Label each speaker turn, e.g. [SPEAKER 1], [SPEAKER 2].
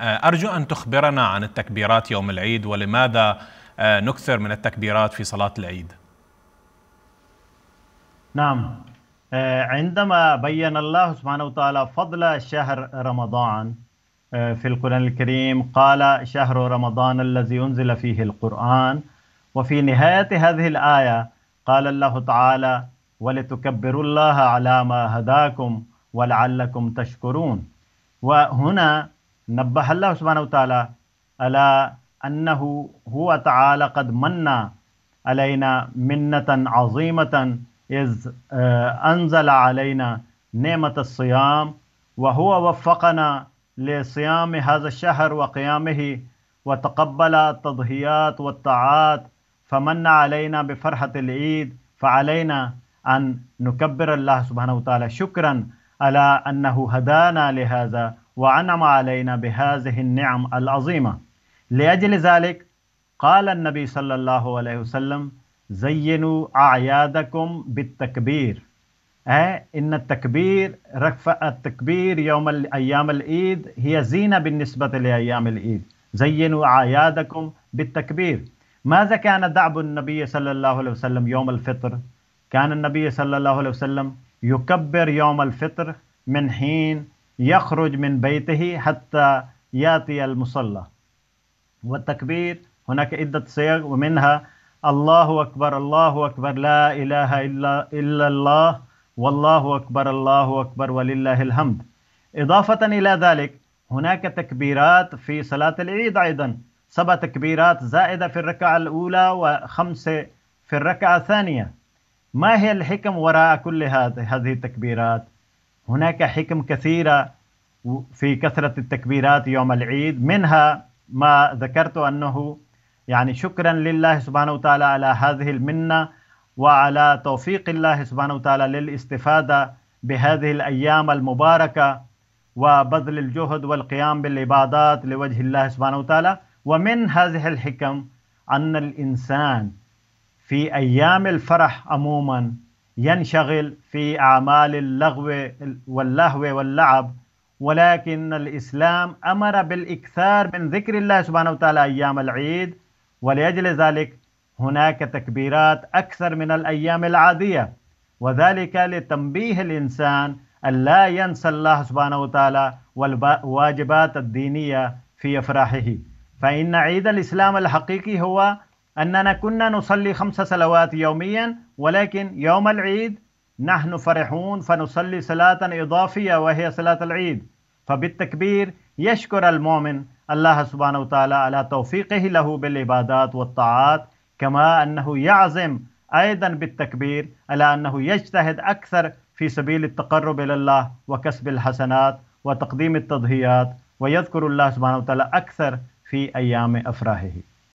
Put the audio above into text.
[SPEAKER 1] آه، أرجو أن تخبرنا عن التكبيرات يوم العيد ولماذا آه، نكثر من التكبيرات في صلاة العيد نعم آه، عندما بين الله سبحانه وتعالى فضل شهر رمضان في القرآن الكريم قال شهر رمضان الذي أنزل فيه القرآن وفي نهاية هذه الآية قال الله تعالى ولتكبروا الله على ما هداكم ولعلكم تشكرون وهنا نبه الله سبحانه وتعالى على أنه هو تعالى قد منّ علينا منة عظيمة إذ آه، أنزل علينا نعمة الصيام وهو وفقنا لصيام هذا الشهر وقيامه وتقبل التضحيات والطاعات فمن علينا بفرحة العيد فعلينا أن نكبر الله سبحانه وتعالى شكرا على أنه هدانا لهذا وأنعم علينا بهذه النعم العظيمة لأجل ذلك قال النبي صلى الله عليه وسلم زينوا أعيادكم بالتكبير أي أه، إن التكبير رفع التكبير يوم أيام العيد هي زينة بالنسبة لأيام العيد زينوا أعيادكم بالتكبير ماذا كان دعب النبي صلى الله عليه وسلم يوم الفطر كان النبي صلى الله عليه وسلم يكبر يوم الفطر من حين يخرج من بيته حتى ياتي المصلى والتكبير هناك عدة صيغ ومنها الله أكبر الله أكبر لا إله إلا, إلا الله والله أكبر الله أكبر ولله الحمد إضافة إلى ذلك هناك تكبيرات في صلاة العيد أيضا سبع تكبيرات زائدة في الركعة الأولى وخمسة في الركعة الثانية ما هي الحكم وراء كل هذه التكبيرات هناك حكم كثيرة في كثرة التكبيرات يوم العيد منها ما ذكرت أنه يعني شكرا لله سبحانه وتعالى على هذه المنة وعلى توفيق الله سبحانه وتعالى للاستفادة بهذه الأيام المباركة وبذل الجهد والقيام بالعبادات لوجه الله سبحانه وتعالى ومن هذه الحكم أن الإنسان في أيام الفرح عموما ينشغل في أعمال اللغو واللهو واللعب ولكن الإسلام أمر بالإكثار من ذكر الله سبحانه وتعالى أيام العيد ولأجل ذلك هناك تكبيرات أكثر من الأيام العادية وذلك لتنبيه الإنسان أن لا ينسى الله سبحانه وتعالى والواجبات الدينية في أفراحه فإن عيد الإسلام الحقيقي هو أننا كنا نصلي خمس صلوات يوميا ولكن يوم العيد نحن فرحون فنصلي صلاة إضافية وهي صلاة العيد فبالتكبير يشكر المؤمن الله سبحانه وتعالى على توفيقه له بالعبادات والطاعات كما أنه يعزم أيضا بالتكبير على أنه يجتهد أكثر في سبيل التقرب إلى الله وكسب الحسنات وتقديم التضحيات ويذكر الله سبحانه وتعالى أكثر في أيام أفراحه